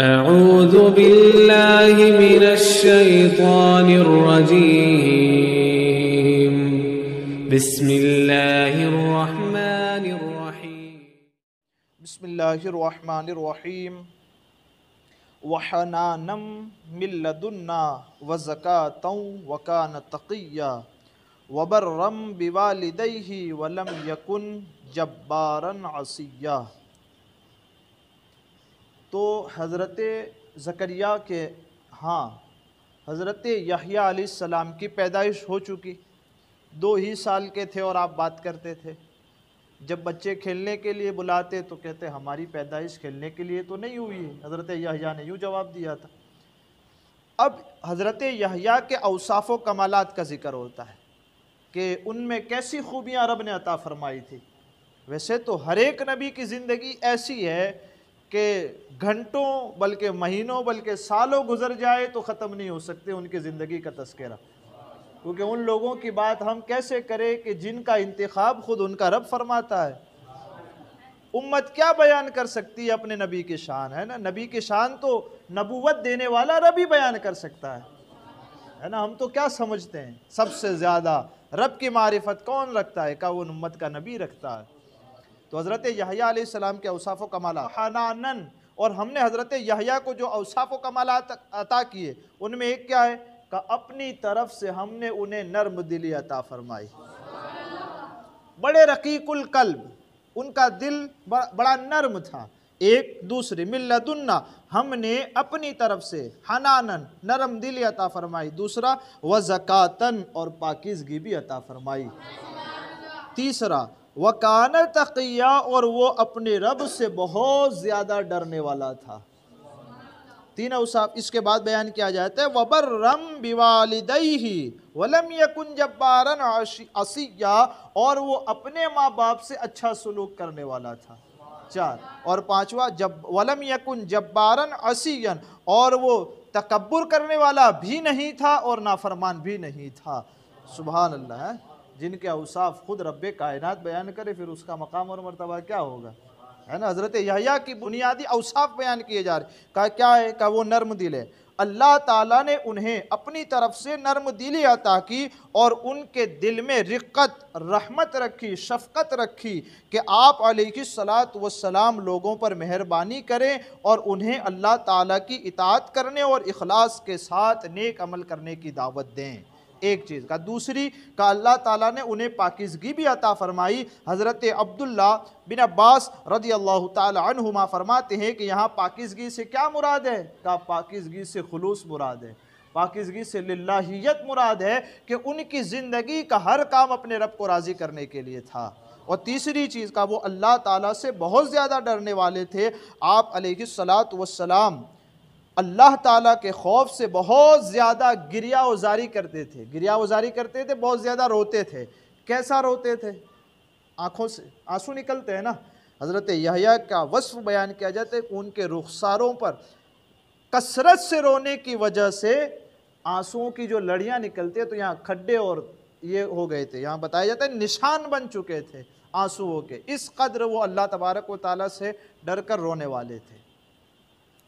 أعوذ بالله من الشيطان الرجيم بسم الله الرحمن الرحيم بسم الله الرحمن الرحيم وحنانا من لدنا وزكاة وكان تقيا وبرا بوالديه ولم يكن جبارا عصيا तो हज़रत ज़करिया के हाँ हज़रत यहिया सलाम की पैदाइश हो चुकी दो ही साल के थे और आप बात करते थे जब बच्चे खेलने के लिए बुलाते तो कहते हमारी पैदाइश खेलने के लिए तो नहीं हुई है हज़रत यहिया ने यूँ जवाब दिया था अब हज़रत यहिया के अवसाफ़ कमालत का ज़िक्र होता है कि उनमें कैसी खूबियाँ रब ने अता फ़रमाई थी वैसे तो हर एक नबी की ज़िंदगी ऐसी है के घंटों बल्कि महीनों बल्कि सालों गुजर जाए तो ख़त्म नहीं हो सकते उनकी ज़िंदगी का तस्करा क्योंकि उन लोगों की बात हम कैसे करें कि जिनका इंतखब ख़ुद उनका रब फरमाता है उम्मत क्या बयान कर सकती है अपने नबी की शान है ना नबी की शान तो नबूवत देने वाला रब ही बयान कर सकता है है ना हम तो क्या समझते हैं सबसे ज़्यादा रब की मारिफत कौन रखता है का उन उम्मत का नबी रखता है तो हज़रत यहिया के अवसाफ़ कमाला हनानन और हमने हज़रत यहिया को जो अवसाफ़ कमाला अता किए उनमें एक क्या है का अपनी तरफ से हमने उन्हें नर्म दिली अता फरमाई बड़े रकीकुल कल्ब उनका दिल बड़ा नर्म था एक दूसरे मिल्लतुन्ना हमने अपनी तरफ से हनानन नरम दिल अता फरमाई दूसरा व जक़ातन और पाकिजगी भी अता फरमाई तीसरा वकान तकिया और वो अपने रब से बहुत ज़्यादा डरने वाला था तीन उसाब इसके बाद बयान किया जाता है वबर रम बिवालदही वलम यकुन जब्बारन असिया और वो अपने माँ बाप से अच्छा सलूक करने वाला था चार और पांचवा जब वलम यकुन जब्बारन असियन और वो तकबर करने वाला भी नहीं था और नाफरमान भी नहीं था सुबह अल्लाह जिनके अवसाफ खुद रब कायनत बयान करे फिर उसका मकाम और मरतबा क्या होगा है ना हज़रत यहा की बुनियादी अवसाफ बयान किए जा रहे का क्या है का वो नर्म दिल है अल्लाह ताला ने उन्हें अपनी तरफ से नर्म दिली अता की और उनके दिल में रिक्कत रहमत रखी शफकत रखी कि आप सलात वसलाम लोगों पर मेहरबानी करें और उन्हें अल्लाह ताला की इतात करने और इखलास के साथ नेक अमल करने की दावत दें एक चीज़ का दूसरी का अल्लाह ताला ने उन्हें पाकिजगी भी अता फरमाई हज़रत अब्दुल्ला बिन अब्बास रदी अल्लाह तुमा फरमाते हैं कि यहाँ पाकिजगी से क्या मुराद है का पाकिजगी से खलूस मुराद है पाकिजगी से लाहीत मुराद है कि उनकी ज़िंदगी का हर काम अपने रब को राज़ी करने के लिए था और तीसरी चीज़ का वो अल्लाह ताला से बहुत ज़्यादा डरने वाले थे आप अलैहि सलात वसलाम अल्लाह ताला के खौफ से बहुत ज़्यादा गिरिया उजारी करते थे गिरिया उजारी करते थे बहुत ज़्यादा रोते थे कैसा रोते थे आँखों से आंसू निकलते हैं ना हज़रत यहया का वस्फ बयान किया जाता है उनके रुखसारों पर कसरत से रोने की वजह से आंसुओं की जो लड़ियाँ निकलती है तो यहाँ खड्डे और ये हो गए थे यहाँ बताया जाता है निशान बन चुके थे आंसुओं के इस कदर वो अल्लाह तबारक व ताली से डर कर रोने वाले थे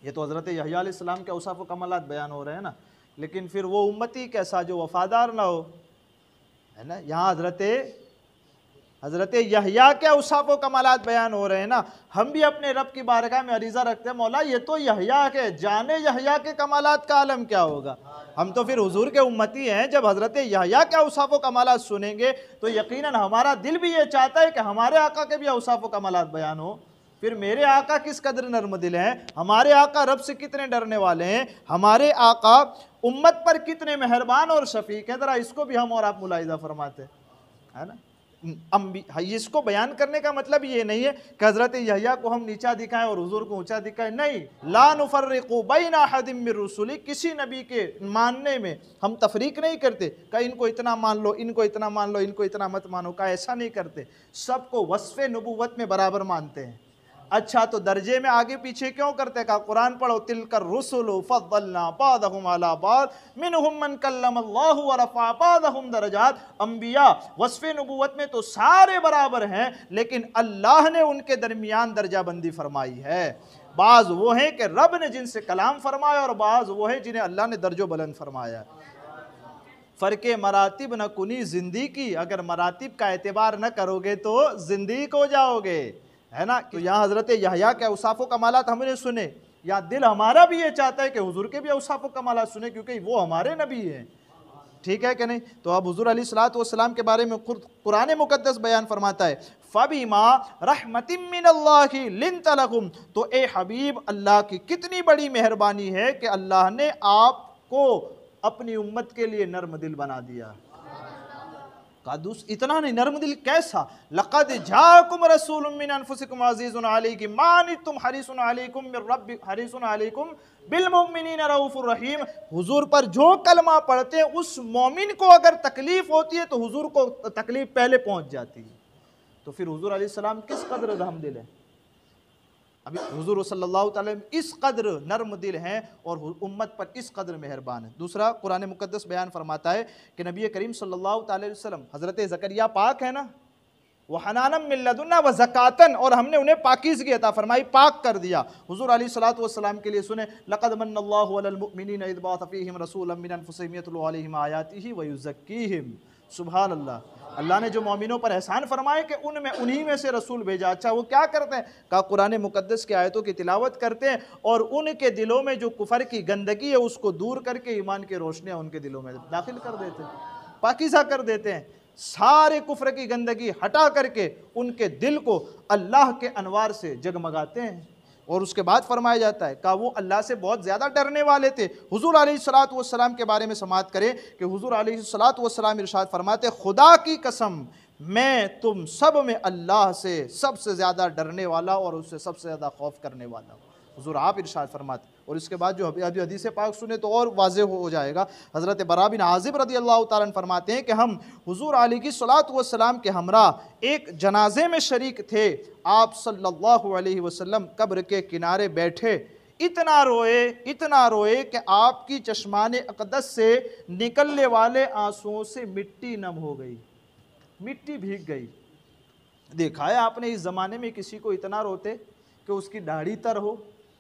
ये तो हज़रत यहियाम के उसाफ कमलत बयान हो रहे हैं ना लेकिन फिर वो उम्मती कैसा जो वफ़ादार ना हो है ना यहाँ हज़रत हज़रत यहिया के अवसाफ़ कमालत बयान हो रहे हैं ना हम भी अपने रब की बारगाह में अरीज़ा रखते हैं मौला ये तो यहिया के जाने यहिया के कमालत का आलम क्या होगा हम तो फिर हुजूर के उम्मती हैं जब हज़रत यहिया के अवसाफ़ कमालत सुनेंगे तो यकीनन हमारा दिल भी ये चाहता है कि हमारे आका के भी अवसाफ़ कमालत बयान हो फिर मेरे आका किस कदर नर्म दिल हैं हमारे आका रब से कितने डरने वाले हैं हमारे आका उम्मत पर कितने मेहरबान और शफीक हैं ज़रा इसको भी हम और आप मुलायजा फरमाते है ना अम्बी इसको बयान करने का मतलब ये नहीं है कि हज़रत यहिया को हम नीचा दिखाएं और हजूर को ऊंचा दिखाएं नहीं ला नफ़र्रको बैना हदिम रसूली किसी नबी के मानने में हम तफरीक नहीं करते का इनको इतना मान लो इनको इतना मान लो इनको इतना मत मानो का ऐसा नहीं करते सबको वसफ़ नबूवत में बराबर मानते हैं अच्छा तो दर्जे में आगे पीछे क्यों करते कहा कुरान पढ़ो तिल कर रसुल फ़ल्ला मन कल्लम अल्लाह दरजात अम्बिया वसफ़ नबूत में तो सारे बराबर हैं लेकिन अल्लाह ने उनके दरमियान दर्जा बंदी फरमाई है बाज़ वो हैं कि रब ने जिनसे कलाम फरमाया और बाज़ वो है जिन्हें अल्लाह ने दर्जो बुलंद फरमाया फ़र्क मरातब न कुनी जिंदगी अगर मरातब का एतबार न करोगे तो जिंदगी को जाओगे है ना तो यहाँ हज़रत यहा के अवसाफ़ों कमालत तो हमने सुने या दिल हमारा भी ये चाहता है कि हुजूर के भी अवसाफ़ों मालात सुने क्योंकि वो हमारे नबी हैं ठीक है कि नहीं तो अब हजूर अली सलात वाम के बारे में खुद कुरान मुकदस बयान फरमाता है फ़बीमा रहमतिमिनकुम तो ए हबीब अल्लाह की कितनी बड़ी मेहरबानी है कि अल्लाह ने आपको अपनी उम्मत के लिए नर्म दिल बना दिया कादूस इतना नहीं नर्म दिल कैसा लक़द जाकुम रसूल मिन अनफुसिकुम अजीज़ुन अलैकुम मानित तुम हरीसुन अलैकुम मिर रब्बि हरीसुन अलैकुम बिल मुमिनीन रऊफुर रहीम हुजूर पर जो कलमा पढ़ते हैं उस मोमिन को अगर तकलीफ़ होती है तो हुजूर को तकलीफ़ पहले पहुंच जाती है तो फिर हुजूर अलैहि सलाम किस कदर रहमदिल है अभी हजूर सल्ला इस कदर नरम दिल हैं और उम्मत पर इस कदर मेहरबान है दूसरा कुरान मुकदस बयान फरमाता है कि नबी करीम सल्ला वसम हज़रत ज़करिया पाक है ना वह हनानम मिल्लदुन्ना व ज़क़ातन और हमने उन्हें पाकिज़गी अता फरमाई पाक कर दिया हजूर अली सलात वसलाम के लिए सुने लक़द मन्नल्लाहु अलल मुमिनीन इद बाअथ फीहिम रसूलन मिन अनफुसिहिम यतलू अलैहिम आयातिही व युज़क्कीहिम सुबह अल्लाह अल्लाह ने जो मोमिनों पर एहसान फरमाए कि उनमें उन्हीं में से रसूल भेजा अच्छा वो क्या करते हैं का कुरान मुकदस के आयतों की तिलावत करते हैं और उनके दिलों में जो कुफर की गंदगी है उसको दूर करके ईमान की रोशनियाँ उनके दिलों में दाखिल कर देते हैं पाकिजा कर देते हैं सारे कुफर की गंदगी हटा करके उनके दिल को अल्लाह के अनवार से जगमगाते हैं और उसके बाद फरमाया जाता है कहा वो अल्लाह से बहुत ज़्यादा डरने वाले थे हुजूर सलात वसलाम के बारे में समात करें कि हुजूर सलात वसलाम इरशाद फरमाते खुदा की कसम मैं तुम सब में अल्लाह से सबसे ज़्यादा डरने वाला और उससे सबसे ज़्यादा खौफ करने वाला हूँ हुजूर आप इरशाद फरमाते और इसके बाद जो अभी अभी हदीस पाक सुने तो और वाज हो जाएगा हज़रत बराबिन आज़िब रदी अल्लाह तारन फरमाते हैं कि हम हुजूर अली की सलात वसलाम के हमरा एक जनाजे में शरीक थे आप सल्लल्लाहु अलैहि वसल्लम कब्र के किनारे बैठे इतना रोए इतना रोए कि आपकी चश्मान अकदस से निकलने वाले आंसुओं से मिट्टी नम हो गई मिट्टी भीग गई देखा है आपने इस ज़माने में किसी को इतना रोते कि उसकी दाढ़ी तर हो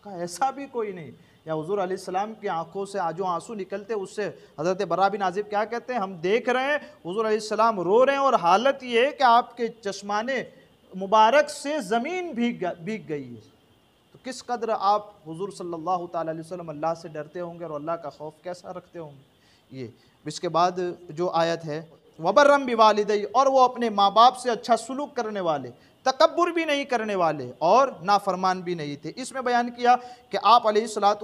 का ऐसा भी कोई नहीं या हजूर सलाम की आंखों से जो आंसू निकलते उससे हज़रत बरा बिन आजिब क्या कहते हैं हम देख रहे हैं हजूर सलाम रो रहे हैं और हालत ये है कि आपके चश्माने मुबारक से ज़मीन भीग भीग गई है तो किस कदर आप हजूर सल्लल्लाहु अलैहि वसल्लम अल्लाह से डरते होंगे और अल्लाह का खौफ कैसा रखते होंगे ये इसके बाद जो आयत है वबर्रम भी वालदई और वो अपने माँ बाप से अच्छा सलूक करने वाले तकबर भी नहीं करने वाले और नाफरमान भी नहीं थे इसमें बयान किया कि आप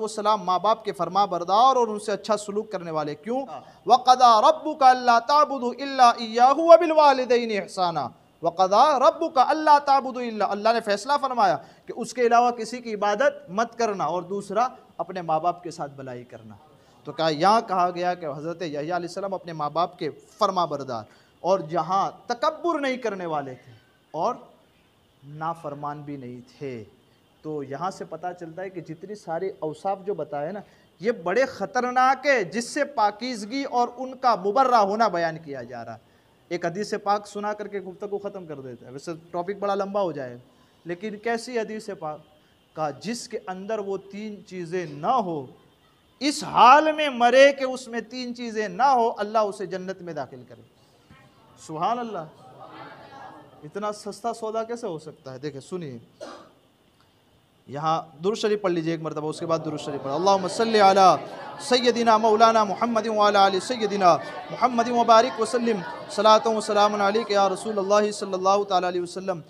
सलाम माँ बाप के फरमा बरदार और उनसे अच्छा सलूक करने वाले क्यों हाँ। वक़दा रबू का अल्लाह ताबुदिल्लाबिलवालदैन एहसाना वक़ा रबू का अल्लाह ताबुदिल्ला अल्लाह ने फैसला फरमाया कि उसके अलावा किसी की इबादत मत करना और दूसरा अपने माँ बाप के साथ भलाई करना तो क्या यहाँ कहा गया कि हज़रत यहीसम अपने माँ बाप के फरमा बरदार और जहाँ तकबर नहीं करने वाले थे और नाफरमान भी नहीं थे तो यहाँ से पता चलता है कि जितनी सारी अवसाफ जो बताए ना ये बड़े ख़तरनाक है जिससे पाकिजगी और उनका मुबर्रा होना बयान किया जा रहा एक हदीस पाक सुना करके गुप्त को ख़त्म कर देते हैं वैसे टॉपिक बड़ा लंबा हो जाए लेकिन कैसी हदीस पाक का जिसके अंदर वो तीन चीज़ें ना हो इस हाल में मरे कि उसमें तीन चीज़ें ना हो अल्लाह उसे जन्नत में दाखिल करे सुहान अल्लाह इतना सस्ता सौदा कैसे हो सकता है देखे सुनिए यहाँ दुरुशरी पढ़ लीजिए एक मरतबा उसके बाद दुरुशरी पढ़ अल्लाह मसल आला सैदिना मौलाना मोहम्मद वाली सैदिना मोहम्मद वबारक वसलम सलात सलाम के या रसूल अल्लाह सल्ला तसलम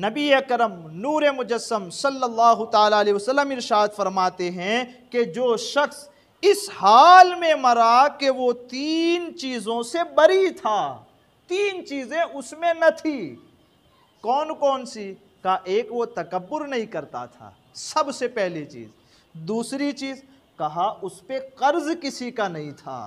नबी करम नूर मुजस्म सल्लल्लाहु अलैहि वसल्लम इरशाद फरमाते हैं कि जो शख्स इस हाल में मरा कि वो तीन चीज़ों से बरी था तीन चीज़ें उसमें न थी कौन कौन सी का एक वो तकबर नहीं करता था सबसे पहली चीज़ दूसरी चीज़ कहा उस पर कर्ज किसी का नहीं था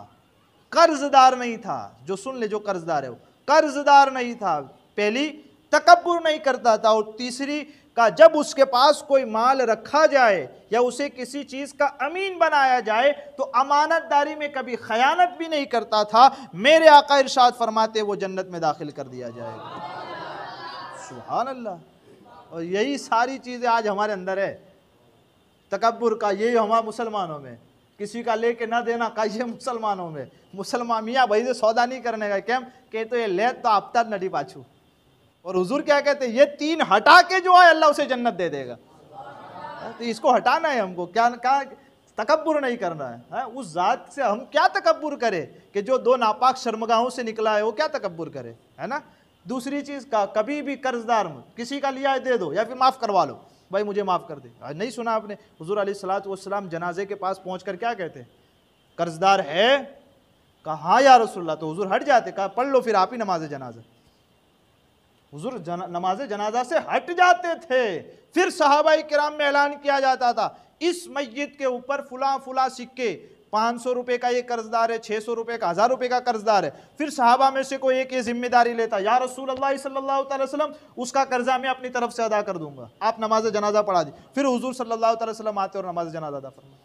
कर्जदार नहीं था जो सुन ले जो कर्जदार है वो कर्जदार नहीं था पहली तकबर नहीं करता था और तीसरी का जब उसके पास कोई माल रखा जाए या उसे किसी चीज़ का अमीन बनाया जाए तो अमानतदारी में कभी खयानत भी नहीं करता था मेरे आका इरशाद फरमाते वो जन्नत में दाखिल कर दिया जाएगा सुहान अल्लाह और यही सारी चीज़ें आज हमारे अंदर है तकबर का यही हमारे मुसलमानों में किसी का ले ना देना का ये मुसलमानों में मुसलमान मियाँ भाई से सौदा नहीं करने का कैम कहते तो ये ले तो आप तर नटी पाछू और हजूर क्या कहते हैं ये तीन हटा के जो है अल्लाह उसे जन्नत दे देगा हाँ, तो इसको हटाना है हमको क्या क्या तकबर नहीं करना है, है हाँ, उस ज़ात से हम क्या तकबर करें कि जो दो नापाक शर्मगाहों से निकला है वो क्या तकबर करे है ना दूसरी चीज़ का कभी भी कर्जदार किसी का लिया दे दो या फिर माफ़ करवा लो भाई मुझे माफ़ कर दे हाँ, नहीं सुना आपने हजूर अलीसलाम जनाजे के पास पहुँच कर क्या कहते हैं कर्जदार है कहा हाँ या रसोल्ला तो हजूर हट जाते कहा पढ़ लो फिर आप ही नमाज जनाजा हुजूर नमाज जनाजा से हट जाते थे फिर सहाबाई कराम में ऐलान किया जाता था इस मैत के ऊपर फुला फुला सिक्के पाँच सौ रुपये का ये कर्जदार है छः सौ रुपये का हज़ार रुपये का कर्जदार है फिर साहबा में से कोई एक ये जिम्मेदारी लेता या रसूल अल्लाह सल्लल्लाहु अलैहि वसल्लम उसका कर्जा मैं अपनी तरफ से अदा कर दूंगा आप नमाज जनाजा पढ़ा दी फिर हजूर सल्लल्लाहु अलैहि वसल्लम आते और नमाज जनाजा अदा फरमा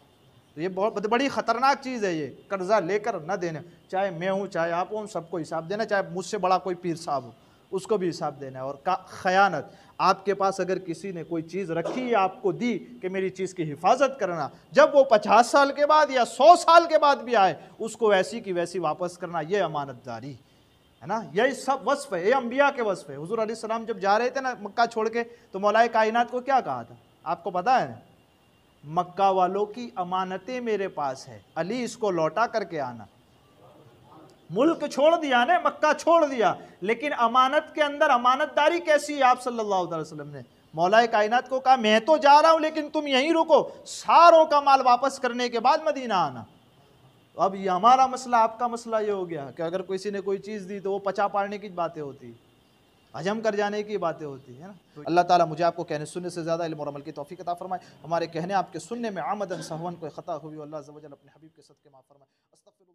तो ये बहुत बड़ी ख़तरनाक चीज़ है ये कर्जा लेकर न देना चाहे मैं हूँ चाहे आप हूँ सबको हिसाब देना चाहे मुझसे बड़ा कोई पीर साहब हो उसको भी हिसाब देना है और खयानत आपके पास अगर किसी ने कोई चीज़ रखी या आपको दी कि मेरी चीज़ की हिफाजत करना जब वो पचास साल के बाद या सौ साल के बाद भी आए उसको वैसी की वैसी वापस करना ये अमानतदारी है ना यही सब वस्फ़ है ये अम्बिया के वस्फ़ है हजूर सलाम जब जा रहे थे ना मक्का छोड़ के तो मौलाए कायनत को क्या कहा था आपको पता है मक्का वालों की अमानतें मेरे पास है अली इसको लौटा करके आना मुल्क छोड़ दिया ने मक्का छोड़ दिया लेकिन अमानत के अंदर अमानतदारी कैसी है आप सल्लल्लाहु अलैहि वसल्लम ने मौलाए कायनात को कहा मैं तो जा रहा हूँ लेकिन तुम यहीं रुको सारों का माल वापस करने के बाद मदीना आना अब ये हमारा मसला आपका मसला ये हो गया कि अगर किसी ने कोई चीज़ दी तो वो पचा पाड़ने की बातें होती हजम कर जाने की बातें होती है ना तो अल्लाह ताला मुझे आपको कहने सुनने से ज़्यादा इल्म और अमल की तोफ़ी अता फरमाए हमारे कहने आपके सुनने में आमदन सहवन कोई ख़ता हुई अल्लाह अपने हबीब के सद के माफ़ फरमाए